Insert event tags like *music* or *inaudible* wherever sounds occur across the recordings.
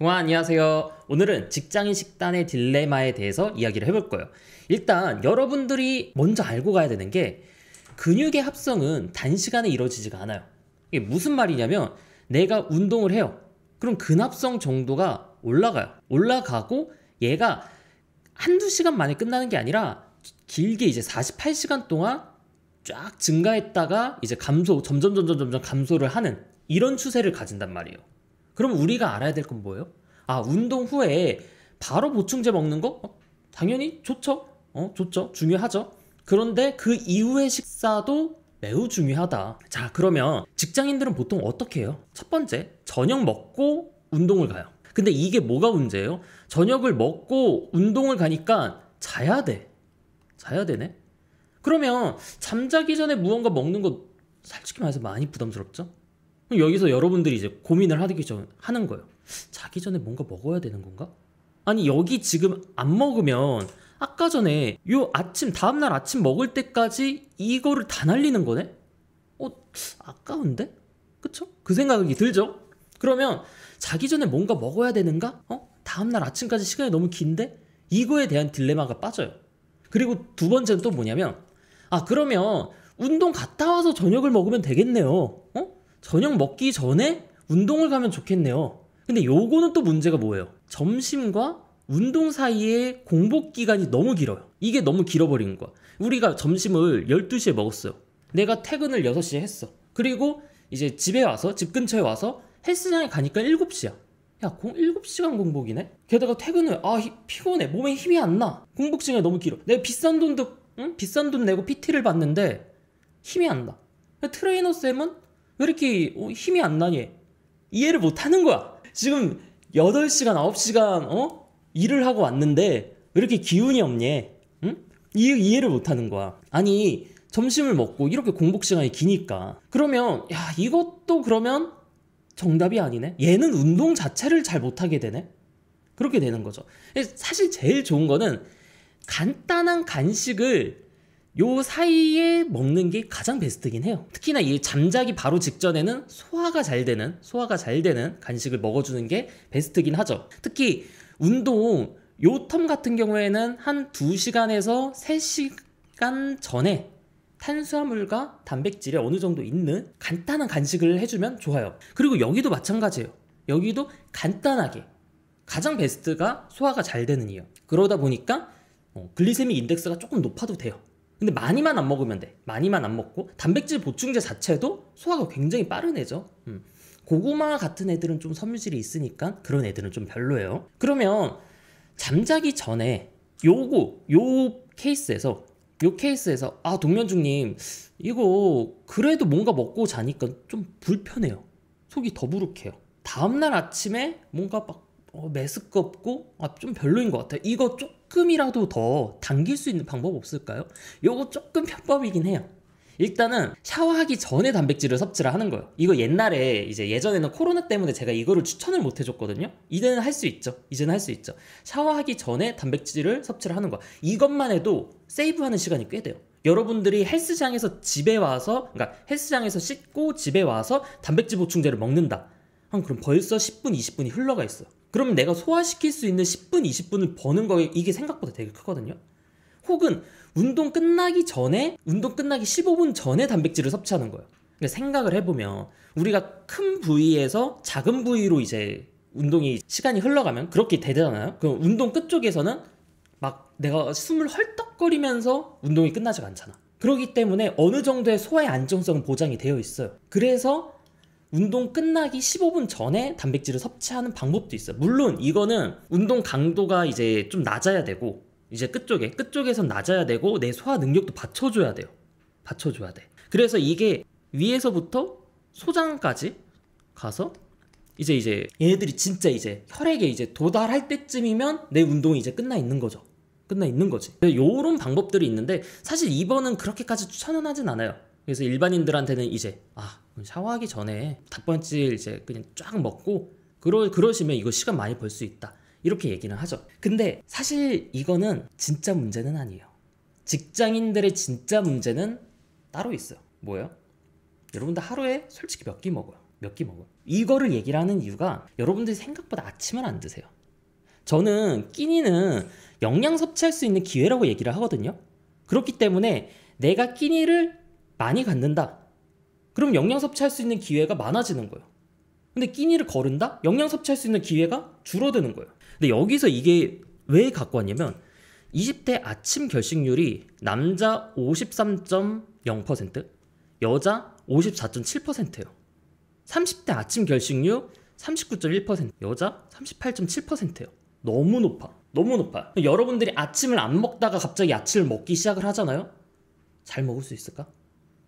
동아 안녕하세요. 오늘은 직장인 식단의 딜레마에 대해서 이야기를 해볼 거예요. 일단 여러분들이 먼저 알고 가야 되는 게 근육의 합성은 단시간에 이루어지지가 않아요. 이게 무슨 말이냐면 내가 운동을 해요. 그럼 근합성 정도가 올라가요. 올라가고 얘가 한두 시간 만에 끝나는 게 아니라 길게 이제 48시간 동안 쫙 증가했다가 이제 감소 점점 점점 점점 감소를 하는 이런 추세를 가진단 말이에요. 그럼 우리가 알아야 될 건 뭐예요? 아, 운동 후에 바로 보충제 먹는 거? 어, 당연히 좋죠. 어, 좋죠. 중요하죠. 그런데 그 이후의 식사도 매우 중요하다. 자, 그러면 직장인들은 보통 어떻게 해요? 첫 번째, 저녁 먹고 운동을 가요. 근데 이게 뭐가 문제예요? 저녁을 먹고 운동을 가니까 자야 돼. 자야 되네? 그러면 잠자기 전에 무언가 먹는 거 솔직히 말해서 많이 부담스럽죠? 여기서 여러분들이 이제 고민을 하기 전 하는 거예요. 자기 전에 뭔가 먹어야 되는 건가? 아니 여기 지금 안 먹으면 아까 전에 요 아침 다음날 아침 먹을 때까지 이거를 다 날리는 거네? 어 아까운데? 그쵸? 그 생각이 들죠? 그러면 자기 전에 뭔가 먹어야 되는가? 어? 다음날 아침까지 시간이 너무 긴데? 이거에 대한 딜레마가 빠져요. 그리고 두 번째는 또 뭐냐면 아 그러면 운동 갔다 와서 저녁을 먹으면 되겠네요. 어? 저녁 먹기 전에 운동을 가면 좋겠네요. 근데 요거는 또 문제가 뭐예요? 점심과 운동 사이에 공복 기간이 너무 길어요. 이게 너무 길어버린 거야. 우리가 점심을 12시에 먹었어요. 내가 퇴근을 6시에 했어. 그리고 이제 집에 와서, 집 근처에 와서 헬스장에 가니까 7시야. 야, 공, 7시간 공복이네? 게다가 퇴근 을 아, 히, 피곤해. 몸에 힘이 안 나. 공복 시간이 너무 길어. 내가 비싼 돈도, 응? 비싼 돈 내고 PT를 받는데 힘이 안 나. 트레이너 쌤은 왜 이렇게 어, 힘이 안 나니? 이해를 못 하는 거야. 지금 8시간, 9시간, 어? 일을 하고 왔는데 왜 이렇게 기운이 없니? 응? 이, 이해를 못 하는 거야. 아니, 점심을 먹고 이렇게 공복 시간이 기니까. 그러면, 야, 이것도 그러면 정답이 아니네? 얘는 운동 자체를 잘 못하게 되네? 그렇게 되는 거죠. 사실 제일 좋은 거는 간단한 간식을 요 사이에 먹는 게 가장 베스트긴 해요. 특히나 이 잠자기 바로 직전에는 소화가 잘 되는, 소화가 잘 되는 간식을 먹어주는 게 베스트긴 하죠. 특히 운동, 요 텀 같은 경우에는 한 2시간에서 3시간 전에 탄수화물과 단백질이 어느 정도 있는 간단한 간식을 해주면 좋아요. 그리고 여기도 마찬가지예요. 여기도 간단하게 가장 베스트가 소화가 잘 되는 이유. 그러다 보니까 어, 글리세믹 인덱스가 조금 높아도 돼요. 근데 많이만 안 먹으면 돼. 많이만 안 먹고 단백질 보충제 자체도 소화가 굉장히 빠른 애죠. 음. 고구마 같은 애들은 좀 섬유질이 있으니까 그런 애들은 좀 별로예요. 그러면 잠자기 전에 요거 요 케이스에서 요 케이스에서 아 동면중님 이거 그래도 뭔가 먹고 자니까 좀 불편해요. 속이 더부룩해요. 다음날 아침에 뭔가 막 어, 메스껍고 아 좀 별로인 것 같아요. 이거 좀 조금이라도 더 당길 수 있는 방법 없을까요? 요거 조금 편법이긴 해요. 일단은 샤워하기 전에 단백질을 섭취를 하는 거예요. 이거 옛날에 이제 예전에는 코로나 때문에 제가 이거를 추천을 못 해줬거든요. 이제는 할 수 있죠. 이제는 할 수 있죠. 샤워하기 전에 단백질을 섭취를 하는 거야. 이것만 해도 세이브하는 시간이 꽤 돼요. 여러분들이 헬스장에서 집에 와서, 그러니까 헬스장에서 씻고 집에 와서 단백질 보충제를 먹는다. 그럼 벌써 10분, 20분이 흘러가 있어요. 그러면 내가 소화시킬 수 있는 10분, 20분을 버는 거에 이게 생각보다 되게 크거든요. 혹은 운동 끝나기 전에, 운동 끝나기 15분 전에 단백질을 섭취하는 거예요. 그러니까 생각을 해보면 우리가 큰 부위에서 작은 부위로 이제 운동이 시간이 흘러가면 그렇게 되잖아요. 그럼 운동 끝쪽에서는 막 내가 숨을 헐떡거리면서 운동이 끝나지 가 않잖아. 그러기 때문에 어느 정도의 소화의 안정성은 보장이 되어 있어요. 그래서 운동 끝나기 15분 전에 단백질을 섭취하는 방법도 있어요. 물론 이거는 운동 강도가 이제 좀 낮아야 되고 이제 끝쪽에 끝쪽에선 낮아야 되고 내 소화 능력도 받쳐줘야 돼요. 받쳐줘야 돼. 그래서 이게 위에서부터 소장까지 가서 이제 이제 얘네들이 진짜 이제 혈액에 이제 도달할 때쯤이면 내 운동이 이제 끝나 있는 거죠. 끝나 있는 거지. 요런 방법들이 있는데 사실 이번은 그렇게까지 추천은 하진 않아요. 그래서 일반인들한테는 이제 아 음, 샤워하기 전에 닭번질 이제 그냥 쫙 먹고 그러, 그러시면 이거 시간 많이 벌 수 있다 이렇게 얘기는 하죠 근데 사실 이거는 진짜 문제는 아니에요 직장인들의 진짜 문제는 따로 있어요 뭐예요? 여러분들 하루에 솔직히 몇 끼 먹어요 몇 끼 먹어요 이거를 얘기를 하는 이유가 여러분들이 생각보다 아침을 안 드세요 저는 끼니는 영양 섭취할 수 있는 기회라고 얘기를 하거든요 그렇기 때문에 내가 끼니를 많이 갖는다 그럼 영양 섭취할 수 있는 기회가 많아지는 거예요. 근데 끼니를 거른다? 영양 섭취할 수 있는 기회가 줄어드는 거예요. 근데 여기서 이게 왜 갖고 왔냐면 20대 아침 결식률이 남자 53.0%, 여자 54.7%예요. 30대 아침 결식률 39.1%, 여자 38.7%예요. 너무 높아. 너무 높아. 여러분들이 아침을 안 먹다가 갑자기 아침을 먹기 시작을 하잖아요? 잘 먹을 수 있을까?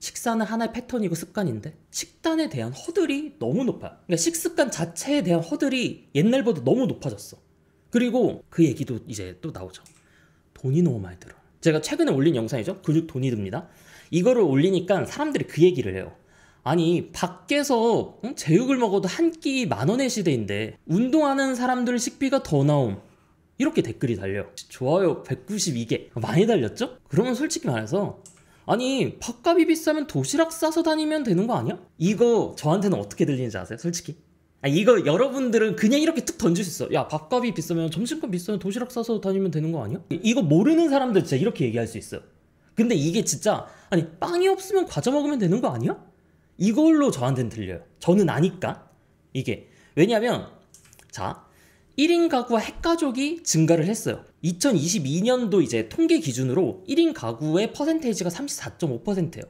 식사는 하나의 패턴이고 습관인데 식단에 대한 허들이 너무 높아 그러니까 식습관 자체에 대한 허들이 옛날보다 너무 높아졌어. 그리고 그 얘기도 이제 또 나오죠. 돈이 너무 많이 들어. 제가 최근에 올린 영상이죠. 근육 돈이 듭니다. 이거를 올리니까 사람들이 그 얘기를 해요. 아니 밖에서 제육을 먹어도 한 끼 만 원의 시대인데 운동하는 사람들 식비가 더 나옴. 이렇게 댓글이 달려. 요 좋아요 192개. 많이 달렸죠? 그러면 솔직히 말해서 아니 밥값이 비싸면 도시락 싸서 다니면 되는 거 아니야? 이거 저한테는 어떻게 들리는지 아세요? 솔직히 아 이거 여러분들은 그냥 이렇게 툭 던질 수 있어 야 밥값이 비싸면 점심값 비싸면 도시락 싸서 다니면 되는 거 아니야? 이거 모르는 사람들 진짜 이렇게 얘기할 수있어 근데 이게 진짜 아니 빵이 없으면 과자 먹으면 되는 거 아니야? 이걸로 저한테는 들려요 저는 아니까 이게 왜냐면 자 1인 가구와 핵가족이 증가를 했어요. 2022년도 이제 통계 기준으로 1인 가구의 퍼센테이지가 34.5%예요.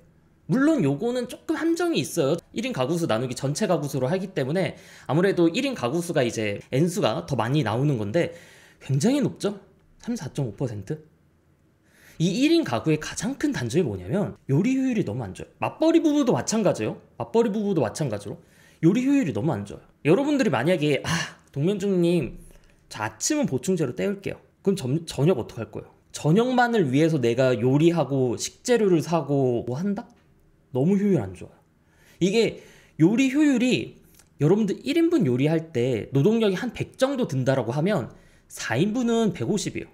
물론 요거는 조금 함정이 있어요. 1인 가구수 나누기 전체 가구수로 하기 때문에 아무래도 1인 가구수가 이제 n수가 더 많이 나오는 건데 굉장히 높죠? 34.5%? 이 1인 가구의 가장 큰 단점이 뭐냐면 요리 효율이 너무 안 좋아요. 맞벌이 부부도 마찬가지예요. 맞벌이 부부도 마찬가지로 요리 효율이 너무 안 좋아요. 여러분들이 만약에 아 동면주님 자 아침은 보충제로 때울게요. 그럼 점, 저녁 어떡할 거예요? 저녁만을 위해서 내가 요리하고 식재료를 사고 뭐 한다? 너무 효율 안 좋아요. 이게 요리 효율이 여러분들 1인분 요리할 때 노동력이 한 100 정도 든다라고 하면 4인분은 150이에요.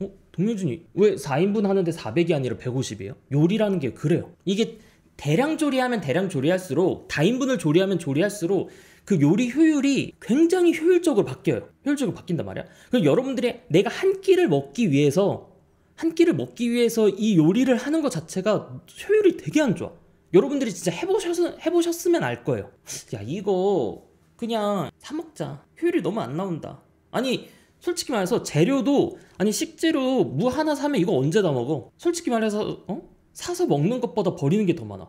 어? 동료준이 왜 4인분 하는데 400이 아니라 150이에요? 요리라는 게 그래요. 이게 대량 조리하면 대량 조리할수록 다인분을 조리하면 조리할수록 그 요리 효율이 굉장히 효율적으로 바뀌어요. 효율적으로 바뀐단 말이야. 그럼 여러분들이 내가 한 끼를 먹기 위해서 한 끼를 먹기 위해서 이 요리를 하는 것 자체가 효율이 되게 안 좋아. 여러분들이 진짜 해보셨, 해보셨으면 알 거예요. 야, 이거 그냥 사먹자. 효율이 너무 안 나온다. 아니, 솔직히 말해서 재료도, 아니, 식재료 무 하나 사면 이거 언제 다 먹어? 솔직히 말해서, 어? 사서 먹는 것보다 버리는 게 더 많아.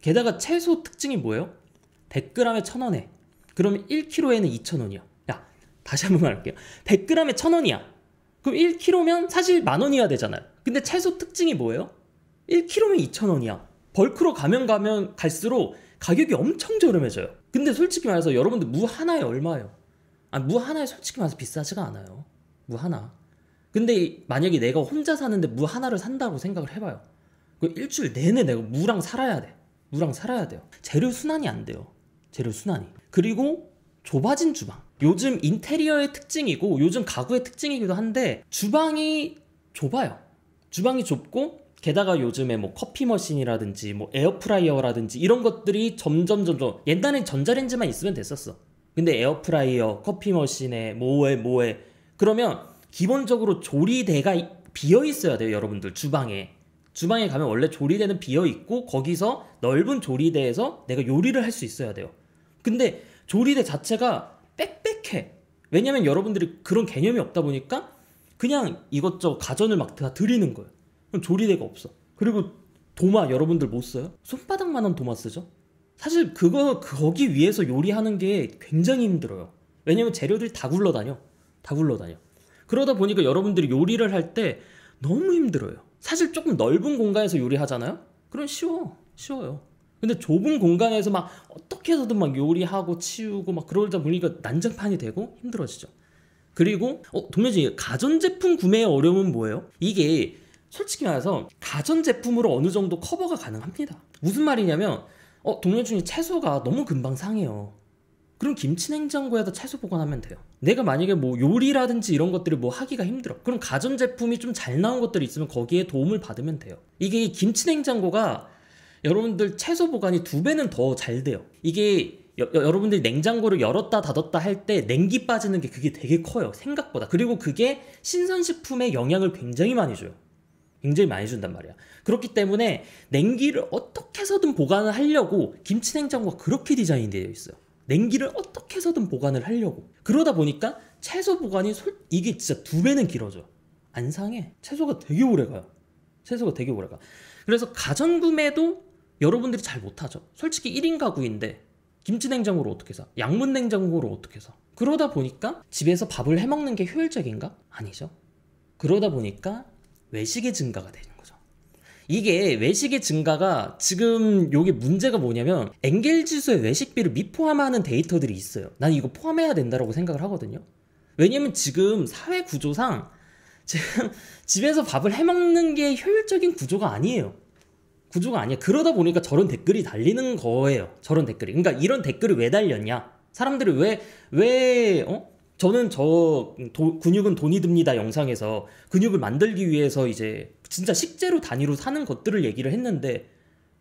게다가 채소 특징이 뭐예요? 100g에 천0원에 그러면 1kg에는 2,000원이야. 야, 다시 한 번 말할게요. 100g에 1,000원이야. 그럼 1kg면 사실 만원이야 되잖아요. 근데 채소 특징이 뭐예요? 1kg면 2,000원이야. 벌크로 가면 가면 갈수록 가격이 엄청 저렴해져요. 근데 솔직히 말해서 여러분들 무 하나에 얼마예요? 아, 무 하나에 솔직히 말해서 비싸지가 않아요. 무 하나. 근데 만약에 내가 혼자 사는데 무 하나를 산다고 생각을 해봐요. 그 일주일 내내 내가 무랑 살아야 돼. 무랑 살아야 돼요. 재료 순환이 안 돼요. 재료 순환이. 그리고 좁아진 주방. 요즘 인테리어의 특징이고 요즘 가구의 특징이기도 한데 주방이 좁아요. 주방이 좁고 게다가 요즘에 뭐 커피 머신이라든지 뭐 에어프라이어라든지 이런 것들이 점점 점점 옛날엔 전자레인지만 있으면 됐었어. 근데 에어프라이어, 커피 머신에 뭐에 뭐에 그러면 기본적으로 조리대가 비어 있어야 돼요, 여러분들 주방에. 주방에 가면 원래 조리대는 비어 있고 거기서 넓은 조리대에서 내가 요리를 할 수 있어야 돼요. 근데 조리대 자체가 빽빽해. 왜냐면 여러분들이 그런 개념이 없다 보니까 그냥 이것저것 가전을 막다 드리는 거예요. 그럼 조리대가 없어. 그리고 도마 여러분들 못 써요? 손바닥만한 도마 쓰죠? 사실 그거 거기 위해서 요리하는 게 굉장히 힘들어요. 왜냐면 재료들이 다 굴러다녀. 다 굴러다녀. 그러다 보니까 여러분들이 요리를 할 때 너무 힘들어요. 사실 조금 넓은 공간에서 요리하잖아요? 그럼 쉬워. 쉬워요. 근데 좁은 공간에서 막 어떻게 해서든 막 요리하고 치우고 막 그러다 보니까 난장판이 되고 힘들어지죠. 그리고 어, 동료진 가전제품 구매의 어려움은 뭐예요? 이게 솔직히 말해서 가전제품으로 어느 정도 커버가 가능합니다. 무슨 말이냐면 어, 동료중에 채소가 너무 금방 상해요. 그럼 김치냉장고에다 채소 보관하면 돼요. 내가 만약에 뭐 요리라든지 이런 것들을 뭐 하기가 힘들어. 그럼 가전제품이 좀 잘 나온 것들이 있으면 거기에 도움을 받으면 돼요. 이게 김치냉장고가 여러분들 채소 보관이 두 배는 더 잘 돼요. 이게 여, 러분들 냉장고를 열었다 닫았다 할 때 냉기 빠지는 게 그게 되게 커요. 생각보다. 그리고 그게 신선식품에 영향을 굉장히 많이 줘요. 굉장히 많이 준단 말이야. 그렇기 때문에 냉기를 어떻게 해서든 보관을 하려고 김치 냉장고가 그렇게 디자인되어 있어요. 냉기를 어떻게 해서든 보관을 하려고. 그러다 보니까 채소 보관이 솔, 이게 진짜 두 배는 길어져. 안 상해. 채소가 되게 오래 가요. 채소가 되게 오래 가. 그래서 가전 구매도 여러분들이 잘 못하죠. 솔직히 1인 가구인데 김치냉장고를 어떻게 사? 양문냉장고를 어떻게 사? 그러다 보니까 집에서 밥을 해먹는 게 효율적인가? 아니죠. 그러다 보니까 외식의 증가가 되는 거죠. 이게 외식의 증가가 지금 여기 문제가 뭐냐면 엥겔 지수의 외식비를 미포함하는 데이터들이 있어요. 난 이거 포함해야 된다라고 생각을 하거든요. 왜냐면 지금 사회 구조상 지금 *laughs* 집에서 밥을 해먹는 게 효율적인 구조가 아니에요. 구조가 아니야. 그러다 보니까 저런 댓글이 달리는 거예요. 저런 댓글이. 그러니까 이런 댓글을왜 달렸냐? 사람들이 왜, 왜, 어? 저는 저 도, 근육은 돈이 듭니다 영상에서 근육을 만들기 위해서 이제 진짜 식재료 단위로 사는 것들을 얘기를 했는데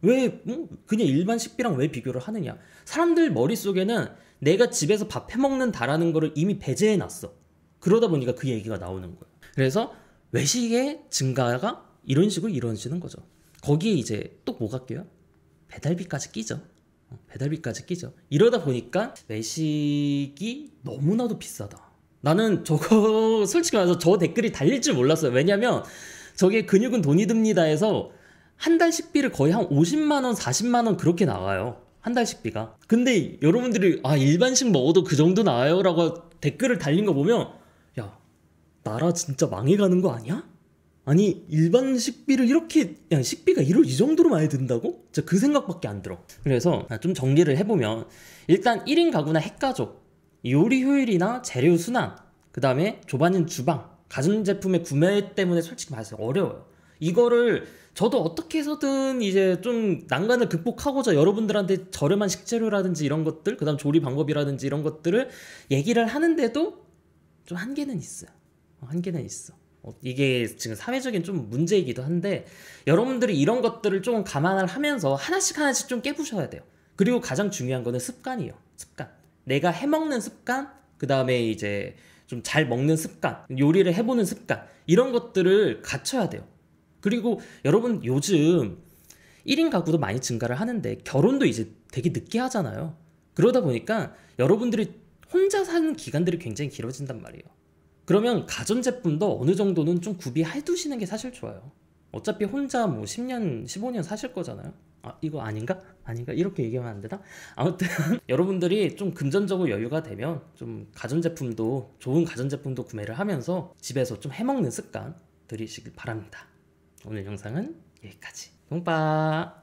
왜 음, 그냥 일반 식비랑 왜 비교를 하느냐 사람들 머릿속에는 내가 집에서 밥 해먹는 다라는 거를 이미 배제해놨어 그러다 보니까 그 얘기가 나오는 거예요 그래서 외식의 증가가 이런 식으로 이루어지는 거죠 거기에 이제 또 뭐가 껴요? 배달비까지 끼죠. 어, 배달비까지 끼죠. 이러다 보니까 외식이 너무나도 비싸다. 나는 저거 *laughs* 솔직히 말해서 저 댓글이 달릴 줄 몰랐어요. 왜냐면 저게 근육은 돈이 듭니다 해서 한 달 식비를 거의 한 50만원, 40만원 그렇게 나와요. 한 달 식비가. 근데 여러분들이 아, 일반식 먹어도 그 정도 나와요? 라고 댓글을 달린 거 보면 야, 나라 진짜 망해가는 거 아니야? 아니 일반 식비를 이렇게 야, 식비가 이럴 이 정도로 많이 든다고? 진짜 그 생각밖에 안 들어 그래서 좀 정리를 해보면 일단 1인 가구나 핵가족 요리 효율이나 재료 순환 그 다음에 조반진 주방 가전제품의 구매 때문에 솔직히 말해서 어려워요 이거를 저도 어떻게 해서든 이제 좀 난간을 극복하고자 여러분들한테 저렴한 식재료라든지 이런 것들 그 다음 조리 방법이라든지 이런 것들을 얘기를 하는데도 좀 한계는 있어요 어, 한계는 있어 어, 이게 지금 사회적인 좀 문제이기도 한데 여러분들이 이런 것들을 좀 감안을 하면서 하나씩 하나씩 좀 깨부셔야 돼요. 그리고 가장 중요한 거는 습관이요. 습관. 내가 해먹는 습관, 그 다음에 이제 좀 잘 먹는 습관, 요리를 해보는 습관, 이런 것들을 갖춰야 돼요. 그리고 여러분 요즘 1인 가구도 많이 증가를 하는데 결혼도 이제 되게 늦게 하잖아요. 그러다 보니까 여러분들이 혼자 사는 기간들이 굉장히 길어진단 말이에요. 그러면 가전제품도 어느 정도는 좀 구비해 두시는 게 사실 좋아요. 어차피 혼자 뭐 10년, 15년 사실 거잖아요. 아, 이거 아닌가? 아닌가? 이렇게 얘기하면 안 되나? 아무튼 *laughs* 여러분들이 좀 금전적으로 여유가 되면 좀 가전제품도 좋은 가전제품도 구매를 하면서 집에서 좀 해먹는 습관 들이시길 바랍니다. 오늘 영상은 여기까지. 동빠!